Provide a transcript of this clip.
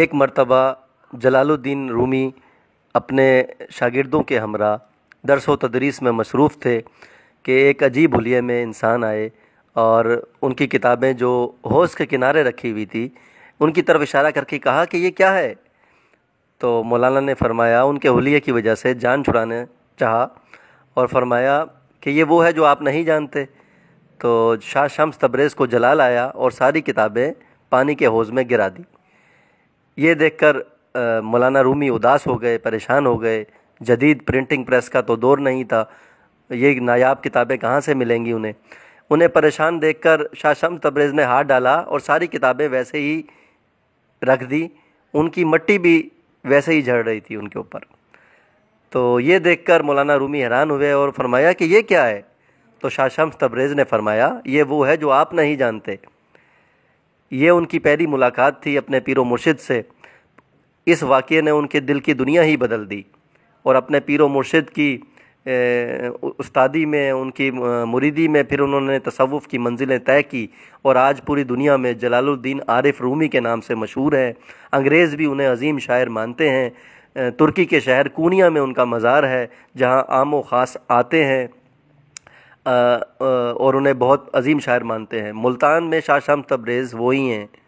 ایک مرتبہ جلال الدین رومی اپنے شاگردوں کے ہمراہ درس و تدریس میں مصروف تھے کہ ایک عجیب حلیے میں انسان آئے اور ان کی کتابیں جو حوض کے کنارے رکھی ہوئی تھی ان کی طرف اشارہ کر کے کہا کہ یہ کیا ہے تو مولانا نے فرمایا ان کے حلیہ کی وجہ سے جان چھڑانے چاہا اور فرمایا کہ یہ وہ ہے جو آپ نہیں جانتے تو شاہ شمس تبریز کو جلال آیا اور ساری کتابیں پانی کے حوض میں گرا دی یہ دیکھ کر مولانا رومی اداس ہو گئے پریشان ہو گئے جدید پرنٹنگ پریس کا تو دور نہیں تھا یہ نایاب کتابیں کہاں سے ملیں گی انہیں انہیں پریشان دیکھ کر شاہ شمس تبریز نے ہاتھ ڈالا اور ساری کتابیں ویسے ہی رکھ دی ان کی مٹی بھی ویسے ہی جھڑ رہی تھی ان کے اوپر تو یہ دیکھ کر مولانا رومی حیران ہوئے اور فرمایا کہ یہ کیا ہے تو شاہ شمس تبریز نے فرمایا یہ وہ ہے جو آپ نہیں جانتے یہ ان کی پہلی ملاقات تھی اپنے پیر و مرشد سے اس واقعے نے ان کے دل کی دنیا ہی بدل دی اور اپنے پیر و مرشد کی استادی میں ان کی مریدی میں پھر انہوں نے تصوف کی منزلیں طے کی اور آج پوری دنیا میں جلال الدین عارف رومی کے نام سے مشہور ہے انگریز بھی انہیں عظیم شاعر مانتے ہیں ترکی کے شہر کونیا میں ان کا مزار ہے جہاں عام و خاص آتے ہیں اور انہیں بہت عظیم شاعر مانتے ہیں ملتان میں شاہ شام تبریز وہی ہیں